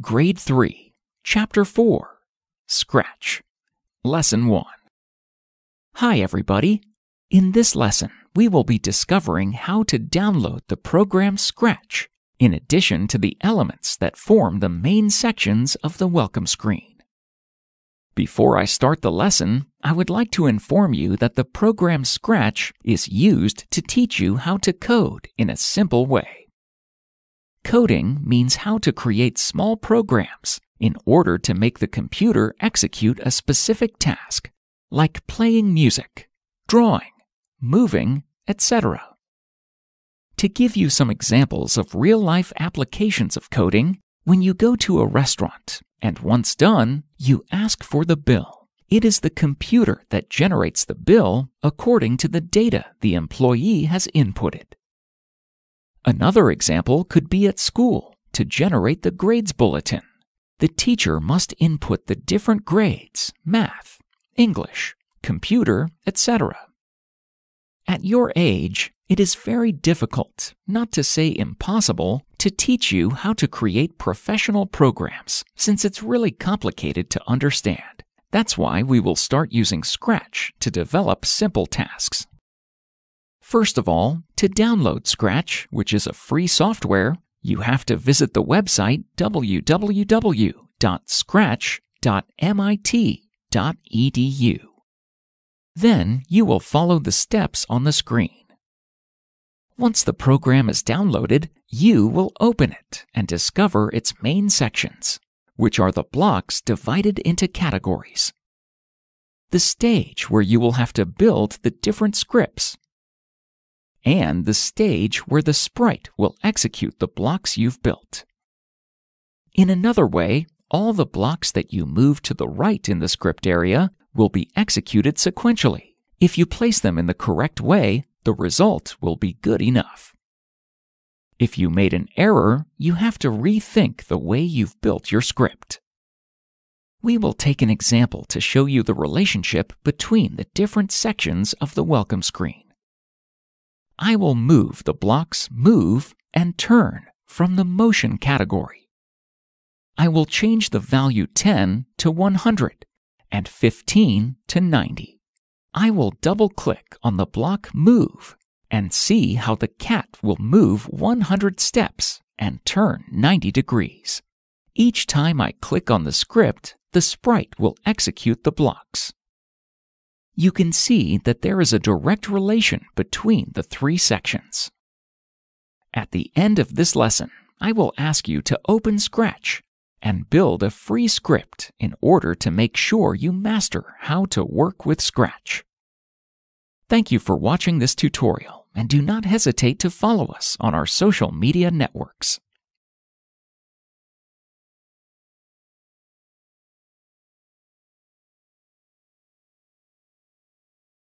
Grade 3, Chapter 4 Scratch, Lesson 1. Hi, everybody. In this lesson, we will be discovering how to download the program Scratch in addition to the elements that form the main sections of the welcome screen. Before I start the lesson, I would like to inform you that the program Scratch is used to teach you how to code in a simple way. Coding means how to create small programs in order to make the computer execute a specific task, like playing music, drawing, moving, etc. To give you some examples of real life applications of coding, when you go to a restaurant and once done, you ask for the bill. It is the computer that generates the bill according to the data the employee has inputted. Another example could be at school to generate the grades bulletin. The teacher must input the different grades math, English, computer, etc. At your age, it is very difficult, not to say impossible, to teach you how to create professional programs since it's really complicated to understand. That's why we will start using Scratch to develop simple tasks First of all, to download Scratch, which is a free software, you have to visit the website www.scratch.mit.edu. Then you will follow the steps on the screen. Once the program is downloaded, you will open it and discover its main sections, which are the blocks divided into categories. The stage where you will have to build the different scripts and the stage where the sprite will execute the blocks you've built. In another way, all the blocks that you move to the right in the script area will be executed sequentially. If you place them in the correct way, the result will be good enough. If you made an error, you have to rethink the way you've built your script. We will take an example to show you the relationship between the different sections of the welcome screen. I will move the blocks move and turn from the motion category. I will change the value 10 to 100 and 15 to 90. I will double click on the block move and see how the cat will move 100 steps and turn 90 degrees. Each time I click on the script, the sprite will execute the blocks you can see that there is a direct relation between the three sections. At the end of this lesson, I will ask you to open Scratch and build a free script in order to make sure you master how to work with Scratch. Thank you for watching this tutorial and do not hesitate to follow us on our social media networks.